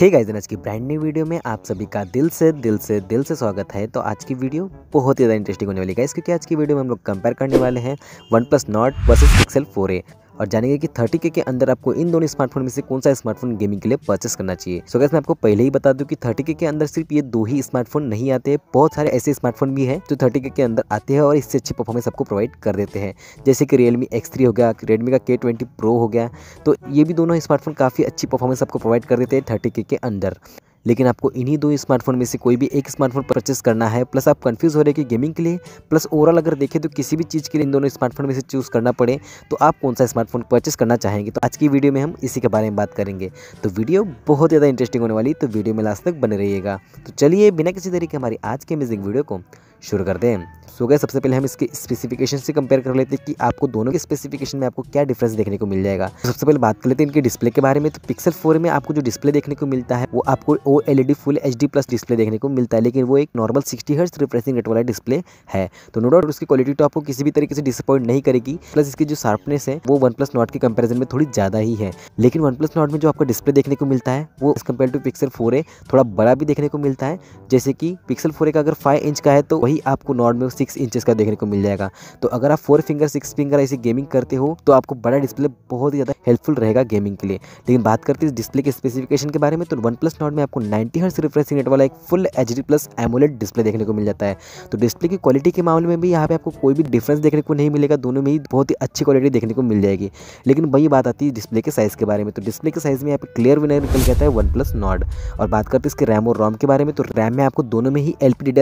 hey guys आज की brand new video में आप सभी का दिल से दिल से दिल से स्वागत है तो आज की वीडियो बहुत ही ज़्यादा इंटरेस्टिंग होने वाली है क्योंकि आज की वीडियो में हम लोग कंपेयर करने वाले हैं OnePlus Nord versus Pixel four a और जानेंगे कि थर्टी के, के अंदर आपको इन दोनों स्मार्टफोन में से कौन सा स्मार्टफोन गेमिंग के लिए परचेस करना चाहिए सो so, मैं आपको पहले ही बता दूं कि थर्टी के, के अंदर सिर्फ ये दो ही स्मार्टफोन नहीं आते हैं बहुत सारे ऐसे स्मार्टफोन भी हैं जो थर्टी के, के अंदर आते हैं और इससे अच्छी परफॉर्मेंस आपको प्रोवाइड कर देते हैं जैसे कि रियलमी एक्स हो गया रेडमी का के ट्वेंटी प्रो हो गया तो ये भी दोनों स्मार्टफोन काफ़ी अच्छी परफॉर्मेंस आपको प्रोवाइड कर देते हैं थर्टी के अंदर लेकिन आपको इन्हीं दो स्मार्टफोन में से कोई भी एक स्मार्टफोन परचेस करना है प्लस आप कन्फ्यूज़ हो रहे कि गेमिंग के लिए प्लस ओवरऑल अगर देखें तो किसी भी चीज़ के लिए इन दोनों स्मार्टफोन में से चूज़ करना पड़े तो आप कौन सा स्मार्टफोन परचेस करना चाहेंगे तो आज की वीडियो में हम इसी के बारे में बात करेंगे तो वीडियो बहुत ज़्यादा इंटरेस्टिंग होने वाली तो वीडियो में लास्ट तक बने रहिएगा तो चलिए बिना किसी तरीके हमारी आज की अमेजिंग वीडियो को शुरू करते हैं सो गए सबसे पहले हम इसके स्पेसिफिकेशन से कंपेयर कर लेते हैं कि आपको दोनों के स्पेसिफिकेशन में आपको क्या डिफरेंस देखने को मिल जाएगा तो सबसे पहले बात कर लेते हैं इनके डिस्प्ले के बारे में तो पिक्सल फोर में आपको जो डिस्प्ले देखने को मिलता है वो आपको ओ फुल एच प्लस डिस्प्ले देखने को मिलता है लेकिन वो एक normal sixty hertz refreshing rate वाला डिस्प्ले है तो नो डाउट उसकी क्वालिटी तो आपको किसी भी तरीके से डिसअपॉइंट नहीं करेगी प्लस इसकी जो शार्पनेस है वो वन प्लस नॉट के कंपेरिजन में थोड़ी ज़्यादा ही है लेकिन वन प्लस नॉट में जो आपको डिस्प्ले देखने को मिलता है वो as compare to Pixel four थोड़ा बड़ा भी देखने को मिलता है जैसे कि पिक्सल फोर का अगर फाइव इंच का है तो वही आपको नॉर्ड में सिक्स इंच का देखने को मिल जाएगा तो अगर आप फोर फिंगर सिक्स फिंगर ऐसी गेमिंग करते हो तो आपको बड़ा डिस्प्ले बहुत ही ज़्यादा हेल्पफुल रहेगा गेमिंग के लिए लेकिन बात करते हैं डिस्प्ले के स्पेसिफिकेशन के बारे में तो वन प्लस नॉट में आपको नाइन्टी हर्स रिफ्रेशिंग रेट वाला एक full H plus AMOLED display देखने को मिल जाता है तो डिस्प्ले की क्वालिटी के मामले में भी यहाँ पे आपको कोई भी डिफरेंस देखने को नहीं मिलेगा दोनों में ही बहुत ही अच्छी क्वालिटी देखने को मिल जाएगी लेकिन वही बात आती है डिस्प्ले के साइज़ के बारे में तो डिस्प्ले के साइज़ में यहाँ पे क्लियर विनर निकल जाता है वन प्लस नॉट और बात करते हैं इसके रैम और रोम के बारे में तो रैम में आपको दोनों में ही एल पी डी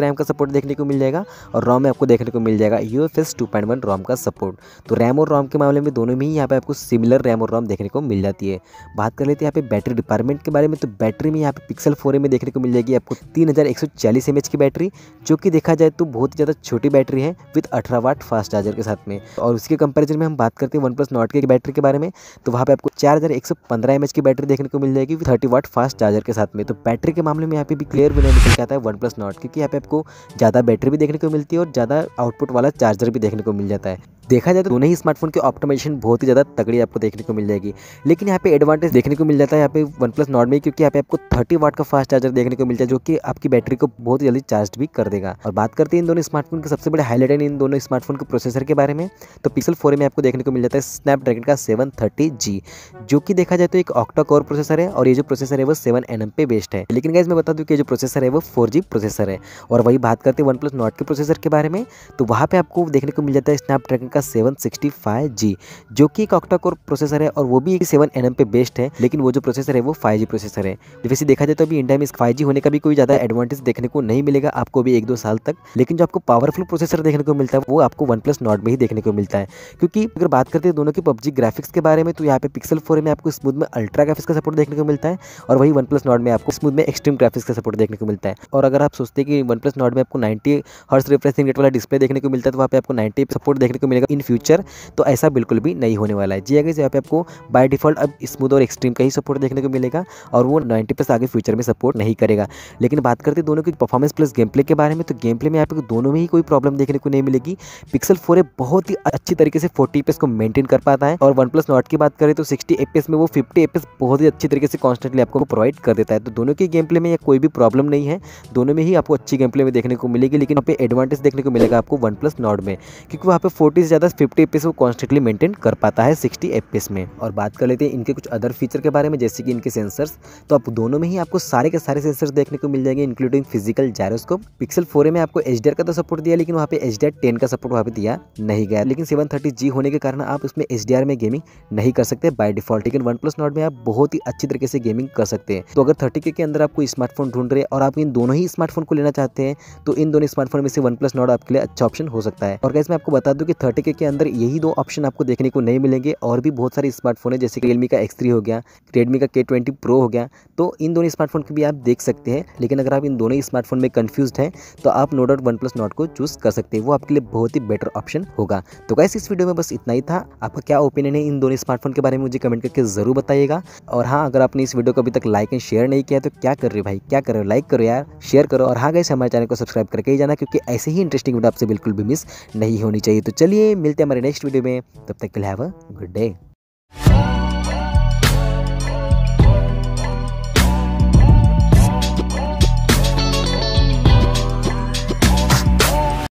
रैम का का सपोर्ट देखने को मिल जाएगा और रॉम में आपको देखने को मिल जाएगा U F S two point one ROM का सपोर्ट तो रैम और रॉम के मामले में दोनों में ही यहाँ पे आपको सिमिलर रैम और रॉम देखने को मिल जाती है बात कर लेते हैं यहाँ पे बैटरी डिपार्टमेंट के बारे में तो बैटरी में यहाँ पे पिक्सल फोर में देखने को मिल जाएगी आपको तीन हज़ार एक सौ चालीस एम एच की बैटरी जो कि देखा जाए तो बहुत ही ज़्यादा छोटी बैटरी है विथ अठारह वाट फास्ट चार्जर के साथ में और उसके कंपेरिजन में हम बात करते हैं वन प्लस नॉट की बैटरी के बारे में तो वहाँ पर आपको चार हज़ार एक सौ पंद्रह एम एच की बैटरी देखने को मिल जाएगी with thirty watt fast charger के साथ में तो बैटरी के मामले में यहाँ पे भी क्लियर विनर निकल जाता है वन प्लस नॉट क्योंकि यहाँ पे आपको ज़्यादा बैटरी भी देखने को मिलती है और ज़्यादा आउटपुट वाला चार्जर भी देखने को मिल जाता है देखा जाए तो दोनों ही स्मार्टफोन की ऑप्टिमाइजेशन बहुत ही ज़्यादा तगड़ी आपको देखने को मिल जाएगी लेकिन यहाँ पे एडवांटेज देखने को मिल जाता है यहाँ पे वन प्लस नॉट में क्योंकि यहाँ पे आपको 30 वाट का फास्ट चार्जर देखने को मिलता है जो कि आपकी बैटरी को बहुत जल्दी चार्ज भी कर देगा और बात करते हैं इन दोनों स्मार्टफोन के सबसे बड़े हाईलाइट है इन दोनों स्मार्टफोन के प्रोसेसर के बारे में तो पिक्सल फोर में आपको देखने को मिल जाता है स्नैपड्रैगन का सेवन जो कि देखा जाए तो एक ऑक्टा कोर प्रोसेसर है और ये जो प्रोसेसर है वो सेवन एन पे बेस्ड है लेकिन गाइज मैं बता दूँ कि जो प्रोसेसर है वो फोर प्रोसेसर है और वही बात करते हैं वन प्लस नॉट के प्रोसेसर के बारे में तो वहाँ पे आपको देखने को मिल जाता है स्नैपड्रैगन का सेवन सिक्सटी फाइव जी जो कि एक ऑक्टा कोर प्रोसेसर है और वो भी एक सेवन एन पे बेस्ड है लेकिन वो जो प्रोसेसर है वो फाइव जी प्रोसेसर है वैसे देखा जाए तो अभी इंडिया में इस फाइव जी होने का भी कोई ज़्यादा एडवांटेज देखने को नहीं मिलेगा आपको अभी एक दो साल तक लेकिन जो आपको पावरफुल प्रोसेसर देखने को मिलता है वो आपको वन प्लस नॉट में ही देखने को मिलता है क्योंकि अगर बात करते हैं दोनों की पब्जी ग्राफिक्स के बारे में तो यहाँ पे पिक्सल फोर में आपको स्मूथ में अल्ट्रा ग्राफिक्स का सपोर्ट देखने को मिलता है और वही वन प्लस नॉट में आपको स्मूथ में एक्सट्रीम ग्राफिक्स का सपोर्ट देखने को मिलता है और अगर आप सोचते हैं कि वन प्लस नॉट में आपको नाइन्टी हर्स रिफ्रेशिंग रेट वाला डिस्प्ले देखने को मिलता है तो वहाँ पे आपको नाइन्टी सपोर्ट देखने को मिलेगा इन फ्यूचर तो ऐसा बिल्कुल भी नहीं होने वाला है जी अगर यहाँ पे आपको बाय डिफॉल्ट अब स्मूथ और एक्सट्रीम का ही सपोर्ट देखने को मिलेगा और वो नाइन्टी प्लस आगे फ्यूचर में सपोर्ट नहीं करेगा लेकिन बात करते दोनों की परफॉर्मेंस प्लस गेम प्ले के बारे में तो गेम प्ले में आपको दोनों में ही कोई प्रॉब्लम देखने को नहीं मिलेगी पिक्सल फोर बहुत ही अच्छी तरीके से फोर्टी एपीएस को मेंटेन कर पाता है और वन प्लस नॉट की बात करें तो सिक्सटी एपीएस में वो फिफ्टी एपीएस बहुत ही अच्छी तरीके से कॉन्स्टेंटली आपको प्रोवाइड कर देता है तो दोनों की गेम प्ले में कोई भी प्रॉब्लम नहीं है दोनों में ही आपको अच्छी गेम प्ले में देखने को मिलेगी लेकिन वहाँ पे एडवांटेज देखने को मिलेगा आपको वन प्लस नॉड में क्योंकि वहाँ पे फोर्टी से ज़्यादा फिफ्टी एपीस को कॉन्स्टेंटली मेंटेन कर पाता है सिक्सटी एपीस में और बात कर लेते हैं इनके कुछ अदर फीचर के बारे में जैसे कि इनके सेंसर्स तो आप दोनों में ही आपको सारे के सारे सेंसर्स देखने को मिल जाएंगे including physical gyroscope Pixel four में आपको एच का तो सपोर्ट दिया लेकिन वहाँ पे एच टेन का सपोर्ट वहाँ पर दिया नहीं गया लेकिन सेवन जी होने के कारण आप उसमें एच में गेमिंग नहीं कर सकते बाय डिफॉल्ट लेकिन वन प्लस नॉट में आप बहुत ही अच्छी तरीके से गेमिंग कर सकते हैं तो अगर थर्टी के अंदर आपको स्मार्टफोन ढूंढ रहे और आप इन दोनों ही स्मार्टफोन को लेना चाहते हैं तो इन दोनों स्मार्टफोन में से वन प्लस नॉट आपके लिए अच्छा ऑप्शन हो सकता है और कैसे मैं आपको बता दूं कि थर्टी के, के अंदर यही दो ऑप्शन आपको देखने को नहीं मिलेंगे और भी बहुत सारे स्मार्टफोन है जैसे रियलमी का एक्स हो गया रेडमी का के ट्वेंटी प्रो हो गया तो इन दोनों स्मार्टफोन को भी आप देख सकते हैं लेकिन अगर आप इन दोनों स्मार्टफोन में कन्फ्यूज हैं तो आप no doubt OnePlus Nord को चूज़ कर सकते हैं वो आपके लिए बहुत ही बेटर ऑप्शन होगा तो कैसे इस वीडियो में बस इतना ही था आपका क्या ओपिनियन है इन दोनों स्मार्टफोन के बारे में मुझे कमेंट करके ज़रूर बताइएगा और हाँ अगर आपने इस वीडियो को अभी तक लाइक एंड शेयर नहीं किया तो क्या कर रहे हो भाई क्या कर रहे हो लाइक करो यार शेयर करो और हाँ गैस हमारे चैनल को को सब्सक्राइब करके ही जाना क्योंकि ऐसे ही इंटरेस्टिंग वीडियो आपसे बिल्कुल भी मिस नहीं होनी चाहिए तो चलिए मिलते हैं हमारे नेक्स्ट वीडियो में तब तक के लिए हैव अ गुड डे